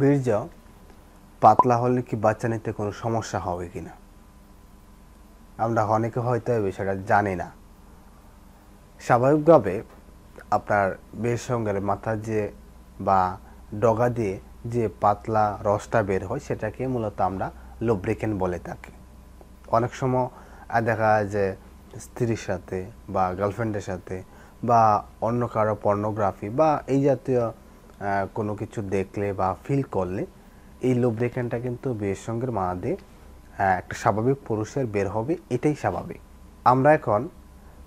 বীর্য পাতলা হলে কি বাচ্চা নিতে কোনো সমস্যা হবে কি না আমরা অনেকে হয়তো এই বিষয়টা জানি না স্বাভাবিকভাবে আপনার বীর সঙ্গে মাথা যে বা ডগা দিয়ে যে পাতলা রসটা বের হয় সেটাকে মূলত আমরা লোব্রিকেন বলে থাকি অনেক সময় দেখা যায় যে স্ত্রীর সাথে বা গার্লফ্রেন্ডের সাথে বা অন্য কারো পর্নোগ্রাফি বা এই জাতীয় কোনো কিছু দেখলে বা ফিল করলে এই লুব্রিকেন্টটা কিন্তু বিয়ের সঙ্গে মাদে একটা স্বাভাবিক পুরুষের বের হবে এটাই স্বাভাবিক আমরা এখন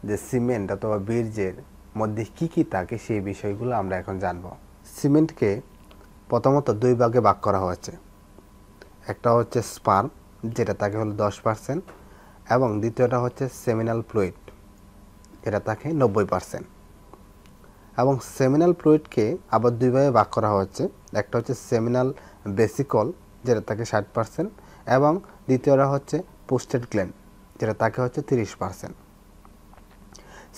যে সিমেন্ট অথবা বীর্যের মধ্যে কি কি থাকে সেই বিষয়গুলো আমরা এখন জানব সিমেন্টকে প্রথমত দুই ভাগে ভাগ করা হয়েছে একটা হচ্ছে স্পার্ম যেটা থাকে হলো দশ পার্সেন্ট এবং দ্বিতীয়টা হচ্ছে সেমিনাল ফ্লুইড এটা থাকে নব্বই পার্সেন্ট এবং সেমিনাল ফ্লুইডকে আবার দুইভাবে ভাগ করা হচ্ছে একটা হচ্ছে সেমিনাল বেসিকল যেটা তাকে ষাট পার্সেন্ট এবং দ্বিতীয়টা হচ্ছে পোস্টেড গ্ল্যান্ড যেটা তাকে হচ্ছে তিরিশ পার্সেন্ট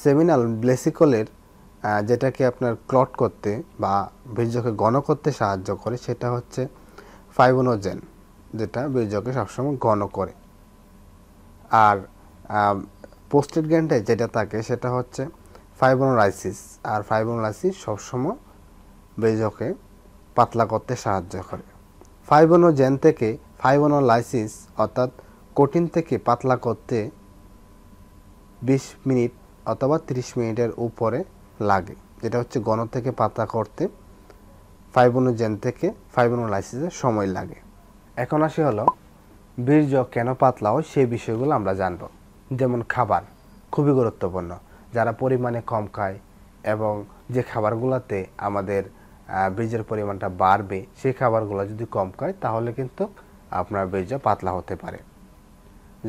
সেমিনাল ব্লেসিকলের যেটাকে আপনার ক্লট করতে বা বীর্যকে গণ করতে সাহায্য করে সেটা হচ্ছে ফাইবোনোজেন যেটা বীর্যকে সবসময় গণ করে আর পোস্টেড গ্যান্ডে যেটা থাকে সেটা হচ্ছে ফাইব্রোনালাইসিস আর ফাইব্রোনালাইসিস সবসময় বেজকে পাতলা করতে সাহায্য করে ফাইবোনোজেন থেকে ফাইবোনোলাইসিস অর্থাৎ কঠিন থেকে পাতলা করতে 20 মিনিট অথবা 30 মিনিটের উপরে লাগে যেটা হচ্ছে গণ থেকে পাতলা করতে ফাইবোনোজেন থেকে ফাইবোনোলাইসিসের সময় লাগে এখন আসি হলো বীর্য কেন পাতলা হয় সেই বিষয়গুলো আমরা জানব যেমন খাবার খুবই গুরুত্বপূর্ণ যারা পরিমাণে কম খায় এবং যে খাবারগুলোতে আমাদের বীজের পরিমাণটা বাড়বে সেই খাবারগুলো যদি কম খায় তাহলে কিন্তু আপনার বীজটা পাতলা হতে পারে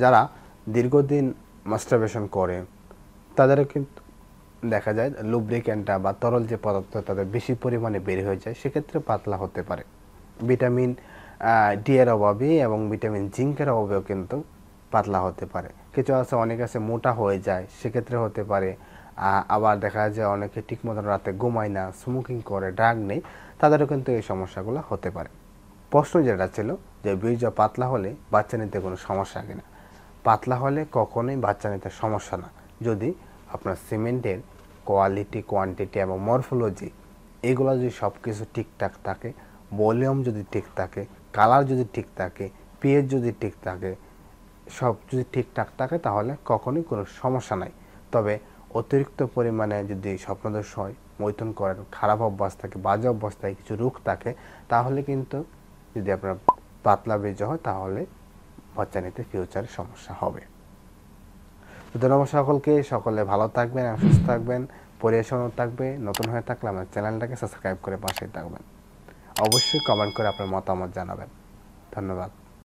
যারা দীর্ঘদিন মাস্টারবেশন করে তাদের কিন্তু দেখা যায় লুব্রিকেন্টটা বা তরল যে পদার্থ তাদের বেশি পরিমাণে বের হয়ে যায় সেক্ষেত্রে পাতলা হতে পারে ভিটামিন ডি এর অভাবে এবং ভিটামিন জিঙ্কের অভাবেও কিন্তু পাতলা হতে পারে কিছু আছে অনেক আছে মোটা হয়ে যায় সেক্ষেত্রে হতে পারে আবার দেখা যায় অনেকে ঠিক মতন রাতে ঘুমায় না স্মোকিং করে ড্রাগ নেই তাদেরও কিন্তু এই সমস্যাগুলো হতে পারে প্রশ্ন যেটা ছিল যে বীর্য পাতলা হলে বাচ্চা নিতে কোনো সমস্যা কিনা পাতলা হলে কখনোই বাচ্চা নিতে সমস্যা না যদি আপনার সিমেন্টের কোয়ালিটি কোয়ান্টিটি এবং মরফোলজি এগুলো যদি সব কিছু ঠিকঠাক থাকে ভলিউম যদি ঠিক থাকে কালার যদি ঠিক থাকে পিএইচ যদি ঠিক থাকে সব যদি ঠিকঠাক থাকে তাহলে কখনোই কোনো সমস্যা নাই তবে অতিরিক্ত পরিমাণে যদি স্বপ্নদোষ হয় মৈথুন করেন খারাপ অভ্যাস থাকে বাজে অভ্যাস থাকে কিছু রোগ থাকে তাহলে কিন্তু যদি আপনার পাতলা বীর্য হয় তাহলে বাচ্চা নিতে ফিউচারে সমস্যা হবে তো ধন্যবাদ সকলকে সকলে ভালো থাকবেন সুস্থ থাকবেন পরিবেশনও থাকবে নতুন হয়ে থাকলে আমার চ্যানেলটাকে সাবস্ক্রাইব করে পাশে থাকবেন অবশ্যই কমেন্ট করে আপনার মতামত জানাবেন ধন্যবাদ